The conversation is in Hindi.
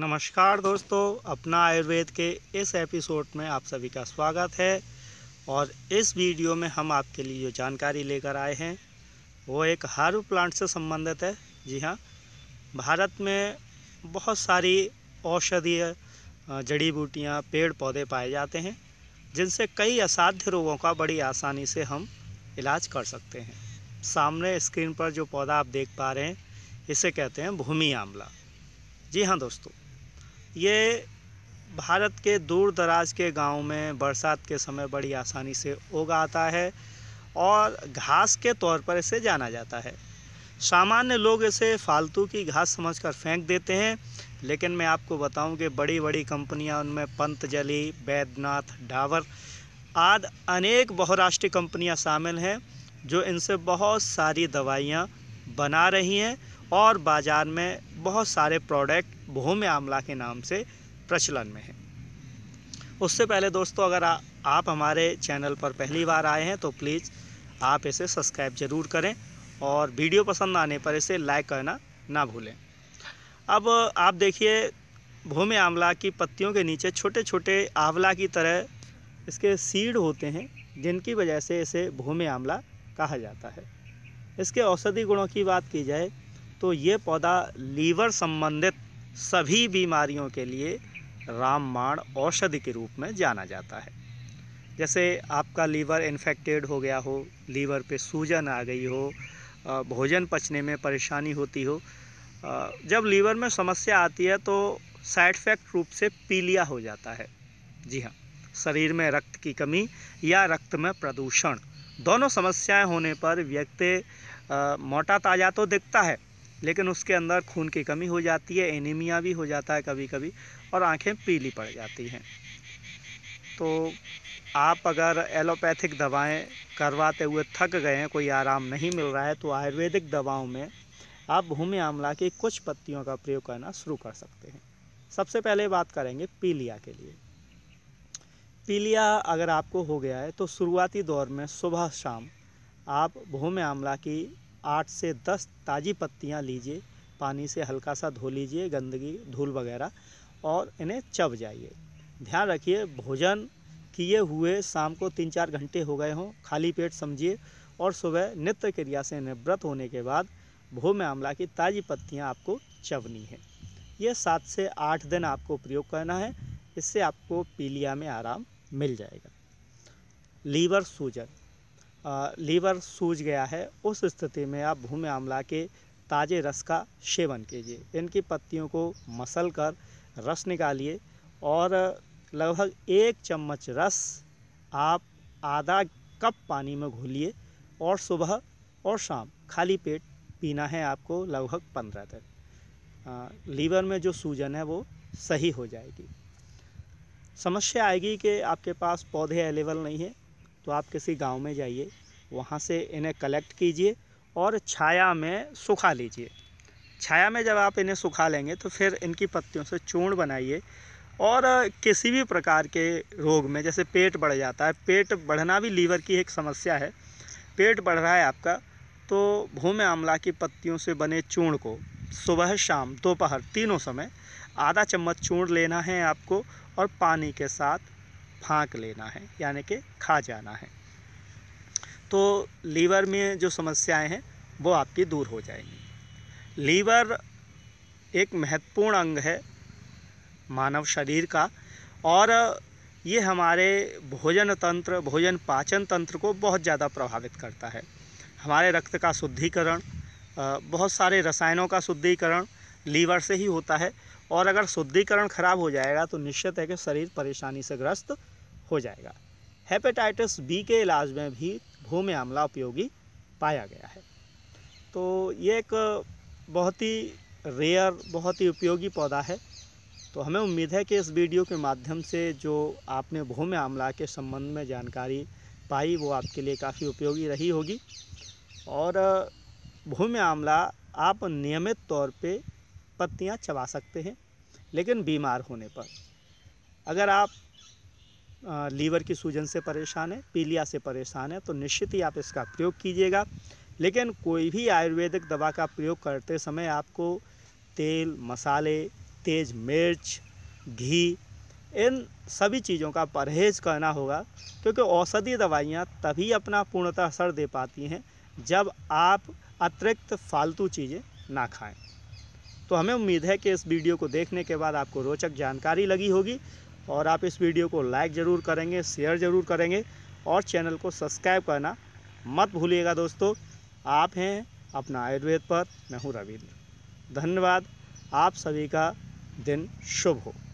नमस्कार दोस्तों अपना आयुर्वेद के इस एपिसोड में आप सभी का स्वागत है और इस वीडियो में हम आपके लिए जो जानकारी लेकर आए हैं वो एक हर्ब प्लांट से संबंधित है जी हाँ भारत में बहुत सारी औषधीय जड़ी बूटियाँ पेड़ पौधे पाए जाते हैं जिनसे कई असाध्य रोगों का बड़ी आसानी से हम इलाज कर सकते हैं सामने स्क्रीन पर जो पौधा आप देख पा रहे हैं इसे कहते हैं भूमि आंवला जी हाँ दोस्तों ये भारत के दूर दराज के गाँव में बरसात के समय बड़ी आसानी से उग आता है और घास के तौर पर इसे जाना जाता है सामान्य लोग इसे फालतू की घास समझकर फेंक देते हैं लेकिन मैं आपको बताऊं कि बड़ी बड़ी कंपनियां उनमें पंतजली बैद्यनाथ डावर आदि अनेक बहुराष्ट्रीय कंपनियां शामिल हैं जो इनसे बहुत सारी दवाइयां बना रही हैं और बाज़ार में बहुत सारे प्रोडक्ट भूमि आमला के नाम से प्रचलन में है उससे पहले दोस्तों अगर आ, आप हमारे चैनल पर पहली बार आए हैं तो प्लीज़ आप इसे सब्सक्राइब ज़रूर करें और वीडियो पसंद आने पर इसे लाइक करना ना भूलें अब आप देखिए भूमि आंवला की पत्तियों के नीचे छोटे छोटे आंवला की तरह इसके सीड होते हैं जिनकी वजह से इसे भूमि आंवला कहा जाता है इसके औषधि गुणों की बात की जाए तो ये पौधा लीवर संबंधित सभी बीमारियों के लिए रामबाण औषधि के रूप में जाना जाता है जैसे आपका लीवर इन्फेक्टेड हो गया हो लीवर पे सूजन आ गई हो भोजन पचने में परेशानी होती हो जब लीवर में समस्या आती है तो साइड इफेक्ट रूप से पीलिया हो जाता है जी हाँ शरीर में रक्त की कमी या रक्त में प्रदूषण दोनों समस्याएं होने पर व्यक्ति मोटा ताजा तो दिखता है लेकिन उसके अंदर खून की कमी हो जाती है एनीमिया भी हो जाता है कभी कभी और आँखें पीली पड़ जाती हैं तो आप अगर एलोपैथिक दवाएं करवाते हुए थक गए हैं कोई आराम नहीं मिल रहा है तो आयुर्वेदिक दवाओं में आप भूमि आमला की कुछ पत्तियों का प्रयोग करना शुरू कर सकते हैं सबसे पहले बात करेंगे पीलिया के लिए पीलिया अगर आपको हो गया है तो शुरुआती दौर में सुबह शाम आप भूमि आमला की आठ से दस ताज़ी पत्तियाँ लीजिए पानी से हल्का सा धो लीजिए गंदगी धूल वगैरह और इन्हें चब जाइए ध्यान रखिए भोजन किए हुए शाम को तीन चार घंटे हो गए हों खाली पेट समझिए और सुबह नित्य क्रिया से निवृत्त होने के बाद में आमला की ताज़ी पत्तियाँ आपको चबनी है ये सात से आठ दिन आपको प्रयोग करना है इससे आपको पीलिया में आराम मिल जाएगा लीवर सूजन लीवर सूज गया है उस स्थिति में आप भूमि आमला के ताज़े रस का सेवन कीजिए इनकी पत्तियों को मसल कर रस निकालिए और लगभग एक चम्मच रस आप आधा कप पानी में घोलिए और सुबह और शाम खाली पेट पीना है आपको लगभग पंद्रह दिन लीवर में जो सूजन है वो सही हो जाएगी समस्या आएगी कि आपके पास पौधे अवेलेबल नहीं है तो आप किसी गांव में जाइए वहाँ से इन्हें कलेक्ट कीजिए और छाया में सुखा लीजिए छाया में जब आप इन्हें सुखा लेंगे तो फिर इनकी पत्तियों से चूर्ण बनाइए और किसी भी प्रकार के रोग में जैसे पेट बढ़ जाता है पेट बढ़ना भी लीवर की एक समस्या है पेट बढ़ रहा है आपका तो भूमि आंवला की पत्तियों से बने चूर्ण को सुबह शाम दोपहर तीनों समय आधा चम्मच चूर्ण लेना है आपको और पानी के साथ फाँक लेना है यानी कि खा जाना है तो लीवर में जो समस्याएं हैं वो आपकी दूर हो जाएंगी लीवर एक महत्वपूर्ण अंग है मानव शरीर का और ये हमारे भोजन तंत्र भोजन पाचन तंत्र को बहुत ज़्यादा प्रभावित करता है हमारे रक्त का शुद्धिकरण बहुत सारे रसायनों का शुद्धिकरण लीवर से ही होता है और अगर शुद्धिकरण खराब हो जाएगा तो निश्चित है कि शरीर परेशानी से ग्रस्त हो जाएगा हेपेटाइटिस बी के इलाज में भी भूमि आमला उपयोगी पाया गया है तो ये एक बहुत ही रेयर बहुत ही उपयोगी पौधा है तो हमें उम्मीद है कि इस वीडियो के माध्यम से जो आपने भूमि आमला के संबंध में जानकारी पाई वो आपके लिए काफ़ी उपयोगी रही होगी और भूमि आमला आप नियमित तौर पे पत्तियां चबा सकते हैं लेकिन बीमार होने पर अगर आप लीवर की सूजन से परेशान है पीलिया से परेशान है तो निश्चित ही आप इसका प्रयोग कीजिएगा लेकिन कोई भी आयुर्वेदिक दवा का प्रयोग करते समय आपको तेल मसाले तेज मिर्च घी इन सभी चीज़ों का परहेज करना होगा क्योंकि औषधि दवाइयाँ तभी अपना पूर्णतः असर दे पाती हैं जब आप अतिरिक्त फालतू चीज़ें ना खाएं तो हमें उम्मीद है कि इस वीडियो को देखने के बाद आपको रोचक जानकारी लगी होगी और आप इस वीडियो को लाइक ज़रूर करेंगे शेयर ज़रूर करेंगे और चैनल को सब्सक्राइब करना मत भूलिएगा दोस्तों आप हैं अपना आयुर्वेद पर मैं हूँ रविंद्र धन्यवाद आप सभी का दिन शुभ हो